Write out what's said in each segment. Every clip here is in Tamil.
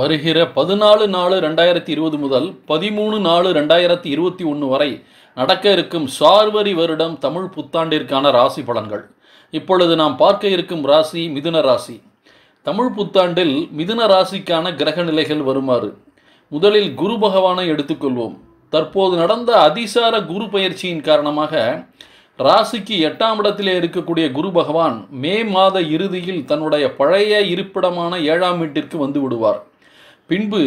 வருகிற பதினாலு நாலு ரெண்டாயிரத்தி இருபது முதல் பதிமூணு நாலு ரெண்டாயிரத்தி இருபத்தி ஒன்று வரை நடக்க இருக்கும் சார்வரி வருடம் தமிழ் புத்தாண்டிற்கான ராசி பலன்கள் இப்பொழுது நாம் பார்க்க இருக்கும் ராசி மிதுன ராசி தமிழ் புத்தாண்டில் மிதுன ராசிக்கான கிரக நிலைகள் வருமாறு முதலில் குரு பகவானை எடுத்துக்கொள்வோம் தற்போது நடந்த அதிசார குரு பயிற்சியின் காரணமாக ராசிக்கு எட்டாம் இடத்திலே இருக்கக்கூடிய குரு பகவான் மே மாத இறுதியில் தன்னுடைய பழைய இருப்பிடமான ஏழாம் வீட்டிற்கு வந்து விடுவார் பின்பு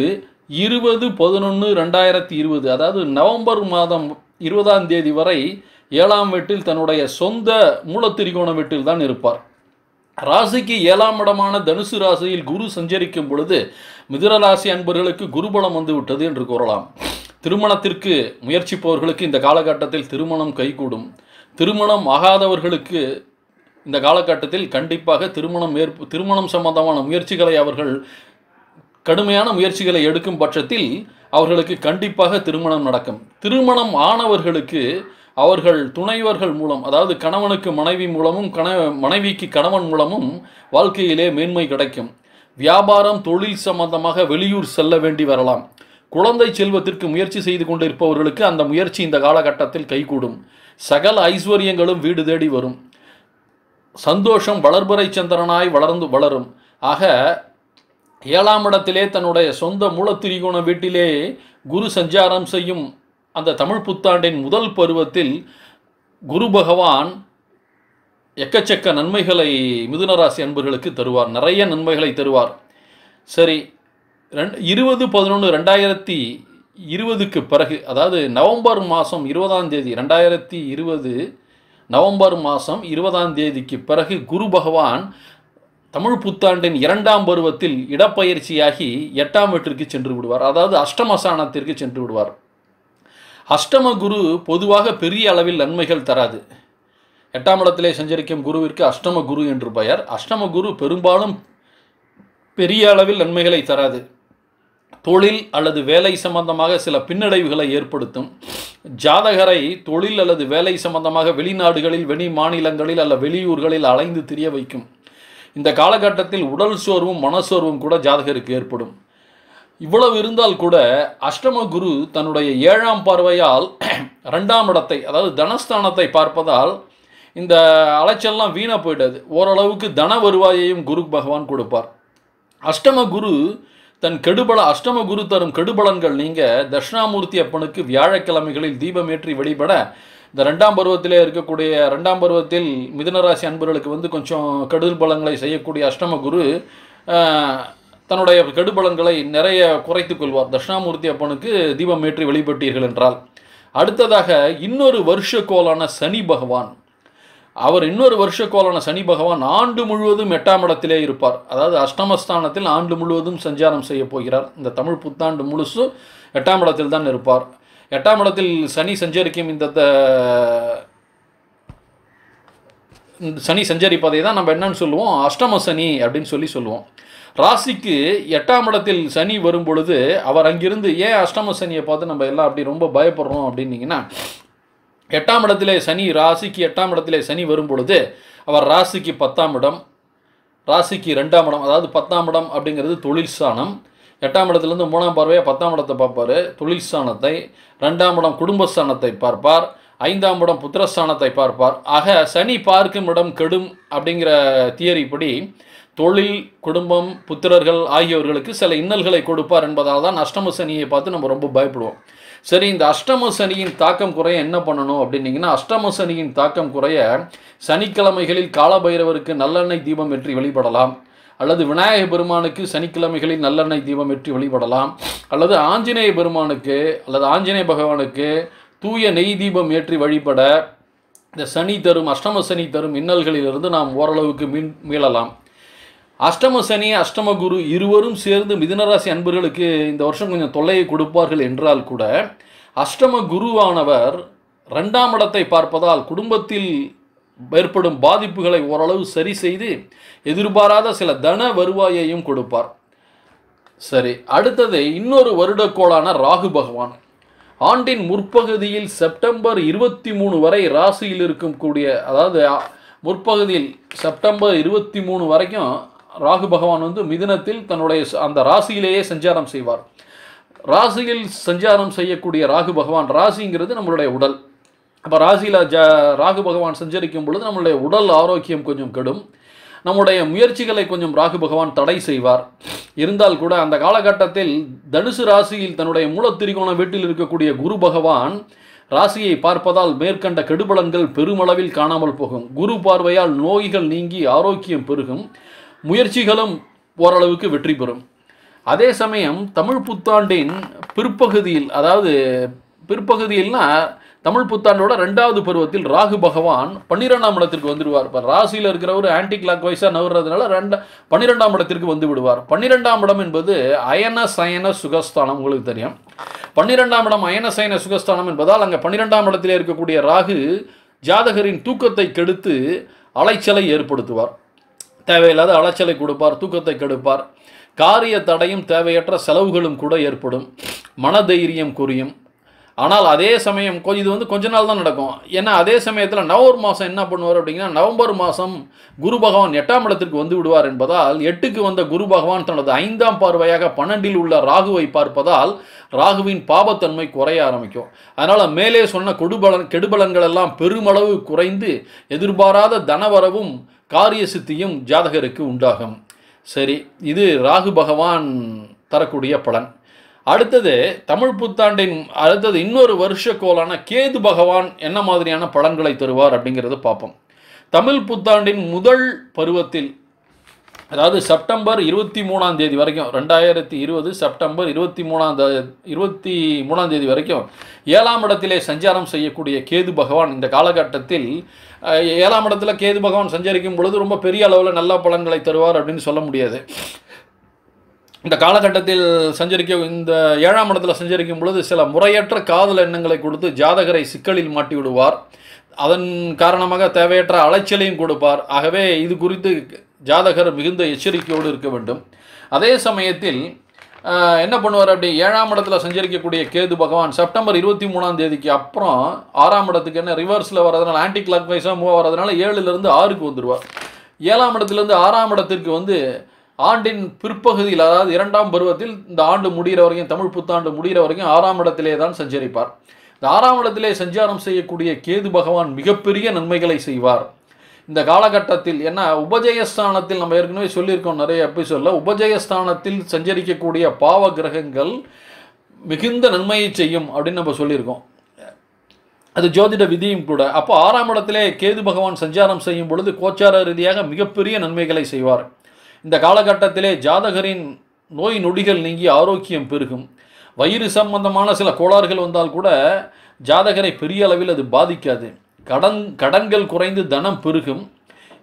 இருபது பதினொன்று ரெண்டாயிரத்தி இருபது அதாவது நவம்பர் மாதம் இருபதாம் தேதி வரை ஏழாம் வீட்டில் தன்னுடைய சொந்த மூலத்திரிகோண வீட்டில் தான் இருப்பார் ராசிக்கு ஏழாம் இடமான தனுசு ராசியில் குரு சஞ்சரிக்கும் பொழுது ராசி அன்பர்களுக்கு குருபலம் வந்துவிட்டது என்று கூறலாம் திருமணத்திற்கு முயற்சிப்பவர்களுக்கு இந்த காலகட்டத்தில் திருமணம் கைகூடும் திருமணம் ஆகாதவர்களுக்கு இந்த காலகட்டத்தில் கண்டிப்பாக திருமணம் ஏற்ப திருமணம் சம்பந்தமான முயற்சிகளை அவர்கள் கடுமையான முயற்சிகளை எடுக்கும் பட்சத்தில் அவர்களுக்கு கண்டிப்பாக திருமணம் நடக்கும் திருமணம் ஆனவர்களுக்கு அவர்கள் துணைவர்கள் மூலம் அதாவது கணவனுக்கு மனைவி மூலமும் கண மனைவிக்கு கணவன் மூலமும் வாழ்க்கையிலே மேன்மை கிடைக்கும் வியாபாரம் தொழில் சம்பந்தமாக வெளியூர் செல்ல வேண்டி வரலாம் குழந்தை செல்வத்திற்கு முயற்சி செய்து கொண்டிருப்பவர்களுக்கு அந்த முயற்சி இந்த காலகட்டத்தில் கைகூடும் சகல ஐஸ்வர்யங்களும் வீடு தேடி வரும் சந்தோஷம் வளர்பறை சந்திரனாய் வளர்ந்து வளரும் ஆக ஏழாம் இடத்திலே தன்னுடைய சொந்த மூலத்திரிகோண வீட்டிலே குரு சஞ்சாரம் செய்யும் அந்த தமிழ் புத்தாண்டின் முதல் பருவத்தில் குரு பகவான் எக்கச்சக்க நன்மைகளை மிதுனராசி அன்பர்களுக்கு தருவார் நிறைய நன்மைகளை தருவார் சரி ரெண் இருபது பதினொன்று ரெண்டாயிரத்தி இருபதுக்கு பிறகு அதாவது நவம்பர் மாதம் இருபதாம் தேதி ரெண்டாயிரத்தி இருபது நவம்பர் மாதம் இருபதாம் தேதிக்கு பிறகு குரு பகவான் தமிழ் புத்தாண்டின் இரண்டாம் பருவத்தில் இடப்பயிற்சியாகி எட்டாம் வீட்டிற்கு சென்று விடுவார் அதாவது அஷ்டமசானத்திற்கு சென்று விடுவார் அஷ்டம குரு பொதுவாக பெரிய அளவில் நன்மைகள் தராது எட்டாம் இடத்திலே சஞ்சரிக்கும் குருவிற்கு அஷ்டம குரு என்று பெயர் அஷ்டம குரு பெரும்பாலும் பெரிய அளவில் நன்மைகளை தராது தொழில் அல்லது வேலை சம்பந்தமாக சில பின்னடைவுகளை ஏற்படுத்தும் ஜாதகரை தொழில் அல்லது வேலை சம்பந்தமாக வெளிநாடுகளில் வெளி மாநிலங்களில் அல்ல வெளியூர்களில் அலைந்து திரிய வைக்கும் இந்த காலகட்டத்தில் உடல் சோர்வும் மனசோர்வும் கூட ஜாதகருக்கு ஏற்படும் இவ்வளவு இருந்தால் கூட அஷ்டம குரு தன்னுடைய ஏழாம் பார்வையால் ரெண்டாம் இடத்தை அதாவது தனஸ்தானத்தை பார்ப்பதால் இந்த அலைச்சல்லாம் வீணாக போயிட்டது ஓரளவுக்கு தன வருவாயையும் குரு பகவான் கொடுப்பார் அஷ்டம குரு தன் கெடுபல அஷ்டம குரு தரும் கெடுபலன்கள் நீங்க தட்சிணாமூர்த்தி அப்பனுக்கு வியாழக்கிழமைகளில் தீபமேற்றி வழிபட இந்த ரெண்டாம் பருவத்திலே இருக்கக்கூடிய ரெண்டாம் பருவத்தில் மிதுனராசி அன்பர்களுக்கு வந்து கொஞ்சம் கெடுதல் பலங்களை செய்யக்கூடிய அஷ்டம குரு தன்னுடைய கெடுபலங்களை நிறைய குறைத்துக் கொள்வார் தட்சிணாமூர்த்தி அப்பனுக்கு தீபம் ஏற்றி வெளிப்பட்டீர்கள் என்றால் அடுத்ததாக இன்னொரு வருஷக்கோளான சனி பகவான் அவர் இன்னொரு வருஷக்கோளான சனி பகவான் ஆண்டு முழுவதும் எட்டாம் இடத்திலே இருப்பார் அதாவது அஷ்டமஸ்தானத்தில் ஆண்டு முழுவதும் சஞ்சாரம் செய்ய போகிறார் இந்த தமிழ் புத்தாண்டு முழுசும் எட்டாம் இடத்தில் தான் இருப்பார் எட்டாம் இடத்தில் சனி சஞ்சரிக்கும் இந்த சனி சஞ்சரிப்பதை தான் நம்ம என்னன்னு சொல்லுவோம் அஷ்டம சனி அப்படின்னு சொல்லி சொல்லுவோம் ராசிக்கு எட்டாம் இடத்தில் சனி வரும் பொழுது அவர் அங்கிருந்து ஏன் அஷ்டம சனியை பார்த்து நம்ம எல்லாம் அப்படி ரொம்ப பயப்படுறோம் அப்படின்னீங்கன்னா எட்டாம் இடத்திலே சனி ராசிக்கு எட்டாம் இடத்திலே சனி வரும் பொழுது அவர் ராசிக்கு பத்தாம் இடம் ராசிக்கு ரெண்டாம் இடம் அதாவது பத்தாம் இடம் அப்படிங்கிறது தொழில் ஸ்தானம் எட்டாம் இடத்துலேருந்து மூணாம் பார்வையாக பத்தாம் இடத்தை பார்ப்பார் தொழில் ஸ்தானத்தை ரெண்டாம் இடம் குடும்பஸ்தானத்தை பார்ப்பார் ஐந்தாம் இடம் புத்திரஸ்தானத்தை பார்ப்பார் ஆக சனி பார்க்கும் இடம் கெடும் அப்படிங்கிற தியரிப்படி தொழில் குடும்பம் புத்திரர்கள் ஆகியவர்களுக்கு சில இன்னல்களை கொடுப்பார் என்பதால் தான் அஷ்டம சனியை பார்த்து நம்ம ரொம்ப பயப்படுவோம் சரி இந்த அஷ்டம சனியின் தாக்கம் குறைய என்ன பண்ணணும் அப்படின்னீங்கன்னா அஷ்டம சனியின் தாக்கம் குறைய சனிக்கிழமைகளில் காலபைரவருக்கு நல்லெண்ணெய் தீபம் வெற்றி வழிபடலாம் அல்லது விநாயக பெருமானுக்கு சனிக்கிழமைகளில் நல்லெண்ணெய் தீபம் வெற்றி வழிபடலாம் அல்லது ஆஞ்சநேய பெருமானுக்கு அல்லது ஆஞ்சநேய பகவானுக்கு தூய நெய் தீபம் ஏற்றி வழிபட இந்த சனி தரும் அஷ்டம சனி தரும் இன்னல்களிலிருந்து நாம் ஓரளவுக்கு மீன் மீளலாம் அஷ்டம சனி அஷ்டம குரு இருவரும் சேர்ந்து மிதுனராசி அன்பர்களுக்கு இந்த வருஷம் கொஞ்சம் தொல்லையை கொடுப்பார்கள் என்றால் கூட அஷ்டம குருவானவர் ரெண்டாம் இடத்தை பார்ப்பதால் குடும்பத்தில் ஏற்படும் பாதிப்புகளை ஓரளவு சரி செய்து எதிர்பாராத சில தன வருவாயையும் கொடுப்பார் சரி அடுத்தது இன்னொரு வருடக்கோளான ராகு பகவான் ஆண்டின் முற்பகுதியில் செப்டம்பர் இருபத்தி மூணு வரை ராசியில் இருக்கும் கூடிய அதாவது முற்பகுதியில் செப்டம்பர் இருபத்தி மூணு வரைக்கும் ராகு பகவான் வந்து மிதினத்தில் தன்னுடைய அந்த ராசியிலேயே சஞ்சாரம் செய்வார் ராசியில் சஞ்சாரம் செய்யக்கூடிய ராகு பகவான் ராசிங்கிறது நம்மளுடைய உடல் அப்போ ராசியில் ஜ ராகு பகவான் சஞ்சரிக்கும் பொழுது நம்மளுடைய உடல் ஆரோக்கியம் கொஞ்சம் கெடும் நம்முடைய முயற்சிகளை கொஞ்சம் ராகு பகவான் தடை செய்வார் இருந்தால் கூட அந்த காலகட்டத்தில் தனுசு ராசியில் தன்னுடைய மூலத்திரிகோண வீட்டில் இருக்கக்கூடிய குரு பகவான் ராசியை பார்ப்பதால் மேற்கண்ட கெடுபலன்கள் பெருமளவில் காணாமல் போகும் குரு பார்வையால் நோய்கள் நீங்கி ஆரோக்கியம் பெருகும் முயற்சிகளும் ஓரளவுக்கு வெற்றி பெறும் அதே சமயம் தமிழ் புத்தாண்டின் பிற்பகுதியில் அதாவது பிற்பகுதியில்னா தமிழ் புத்தாண்டோட ரெண்டாவது பருவத்தில் ராகு பகவான் பன்னிரெண்டாம் இடத்திற்கு வந்துடுவார் இப்போ ராசியில் இருக்கிறவர் ஆன்டி கிளாக் வைஸாக நவுறதுனால ரெண்டு பன்னிரெண்டாம் இடத்திற்கு வந்து விடுவார் பன்னிரெண்டாம் இடம் என்பது அயன சயன சுகஸ்தானம் உங்களுக்கு தெரியும் பன்னிரெண்டாம் இடம் அயன சயன சுகஸ்தானம் என்பதால் அங்கே பன்னிரெண்டாம் இடத்திலே இருக்கக்கூடிய ராகு ஜாதகரின் தூக்கத்தை கெடுத்து அலைச்சலை ஏற்படுத்துவார் தேவையில்லாத அலைச்சலை கொடுப்பார் தூக்கத்தை கெடுப்பார் காரிய தடையும் தேவையற்ற செலவுகளும் கூட ஏற்படும் மனதைரியம் குறையும் ஆனால் அதே சமயம் கொஞ்சம் இது வந்து கொஞ்ச நாள் தான் நடக்கும் ஏன்னா அதே சமயத்தில் நவம்பர் மாதம் என்ன பண்ணுவார் அப்படிங்கன்னா நவம்பர் மாதம் குரு பகவான் எட்டாம் இடத்திற்கு வந்து விடுவார் என்பதால் எட்டுக்கு வந்த குரு பகவான் தனது ஐந்தாம் பார்வையாக பன்னெண்டில் உள்ள ராகுவை பார்ப்பதால் ராகுவின் பாபத்தன்மை குறைய ஆரம்பிக்கும் அதனால் மேலே சொன்ன கொடுபலன் கெடுபலன்கள் எல்லாம் பெருமளவு குறைந்து எதிர்பாராத தனவரவும் காரிய சித்தியும் ஜாதகருக்கு உண்டாகும் சரி இது ராகு பகவான் தரக்கூடிய பலன் அடுத்தது தமிழ் புத்தாண்டின் அடுத்தது இன்னொரு வருஷ கோலான கேது பகவான் என்ன மாதிரியான பலன்களை தருவார் அப்படிங்கிறத பார்ப்போம் தமிழ் புத்தாண்டின் முதல் பருவத்தில் அதாவது செப்டம்பர் இருபத்தி மூணாம் தேதி வரைக்கும் ரெண்டாயிரத்தி இருபது செப்டம்பர் இருபத்தி மூணாம் தே இருபத்தி மூணாம் தேதி வரைக்கும் ஏழாம் இடத்திலே சஞ்சாரம் செய்யக்கூடிய கேது பகவான் இந்த காலகட்டத்தில் ஏழாம் இடத்துல கேது பகவான் சஞ்சரிக்கும் பொழுது ரொம்ப பெரிய அளவில் நல்ல பலன்களை தருவார் அப்படின்னு சொல்ல முடியாது இந்த காலகட்டத்தில் சஞ்சரிக்க இந்த ஏழாம் இடத்தில் சஞ்சரிக்கும் பொழுது சில முறையற்ற காதல் எண்ணங்களை கொடுத்து ஜாதகரை சிக்கலில் மாட்டி விடுவார் அதன் காரணமாக தேவையற்ற அலைச்சலையும் கொடுப்பார் ஆகவே இது குறித்து ஜாதகர் மிகுந்த எச்சரிக்கையோடு இருக்க வேண்டும் அதே சமயத்தில் என்ன பண்ணுவார் அப்படி ஏழாம் இடத்துல சஞ்சரிக்கக்கூடிய கேது பகவான் செப்டம்பர் இருபத்தி மூணாம் தேதிக்கு அப்புறம் ஆறாம் இடத்துக்கு என்ன ரிவர்ஸில் வர்றதுனால ஆன்டி கிளாக் வைஸாக மூவ் வர்றதுனால ஏழுலேருந்து ஆறுக்கு வந்துடுவார் ஏழாம் இடத்துலேருந்து ஆறாம் இடத்திற்கு வந்து ஆண்டின் பிற்பகுதியில் அதாவது இரண்டாம் பருவத்தில் இந்த ஆண்டு முடிகிற வரைக்கும் தமிழ் புத்தாண்டு முடிகிற வரைக்கும் ஆறாம் இடத்திலே தான் சஞ்சரிப்பார் இந்த ஆறாம் இடத்திலே சஞ்சாரம் செய்யக்கூடிய கேது பகவான் மிகப்பெரிய நன்மைகளை செய்வார் இந்த காலகட்டத்தில் என்ன உபஜயஸ்தானத்தில் நம்ம ஏற்கனவே சொல்லியிருக்கோம் நிறைய எபிசோடில் உபஜயஸ்தானத்தில் சஞ்சரிக்கக்கூடிய பாவ கிரகங்கள் மிகுந்த நன்மையை செய்யும் அப்படின்னு நம்ம சொல்லியிருக்கோம் அது ஜோதிட விதியும் கூட அப்போ ஆறாம் இடத்திலே கேது பகவான் சஞ்சாரம் செய்யும் பொழுது கோச்சார ரீதியாக மிகப்பெரிய நன்மைகளை செய்வார் இந்த காலகட்டத்திலே ஜாதகரின் நோய் நொடிகள் நீங்கி ஆரோக்கியம் பெருகும் வயிறு சம்பந்தமான சில கோளாறுகள் வந்தால் கூட ஜாதகரை பெரிய அளவில் அது பாதிக்காது கடன் கடன்கள் குறைந்து தனம் பெருகும்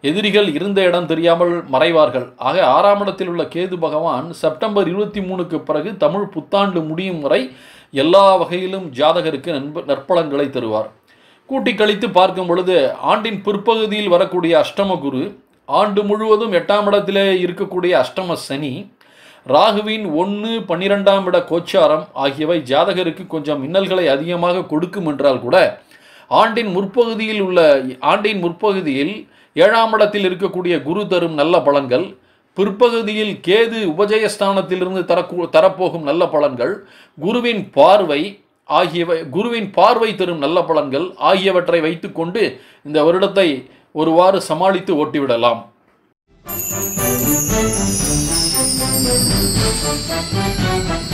எதிரிகள் இருந்த இடம் தெரியாமல் மறைவார்கள் ஆக ஆறாம் இடத்தில் உள்ள கேது பகவான் செப்டம்பர் இருபத்தி மூணுக்கு பிறகு தமிழ் புத்தாண்டு முடியும் வரை எல்லா வகையிலும் ஜாதகருக்கு நண்ப நற்பலன்களை தருவார் கூட்டி கழித்து பார்க்கும் பொழுது ஆண்டின் பிற்பகுதியில் வரக்கூடிய அஷ்டம குரு ஆண்டு முழுவதும் எட்டாம் இடத்தில் இருக்கக்கூடிய அஷ்டம சனி ராகுவின் ஒன்று பன்னிரெண்டாம் இட கோச்சாரம் ஆகியவை ஜாதகருக்கு கொஞ்சம் மின்னல்களை அதிகமாக கொடுக்கும் என்றால் கூட ஆண்டின் முற்பகுதியில் உள்ள ஆண்டின் முற்பகுதியில் ஏழாம் இடத்தில் இருக்கக்கூடிய குரு தரும் நல்ல பலன்கள் பிற்பகுதியில் கேது உபஜயஸ்தானத்திலிருந்து தரக்கூ தரப்போகும் நல்ல பலன்கள் குருவின் பார்வை ஆகியவை குருவின் பார்வை தரும் நல்ல பலன்கள் ஆகியவற்றை வைத்துக்கொண்டு இந்த வருடத்தை ஒருவாறு சமாளித்து ஓட்டிவிடலாம் Thank you.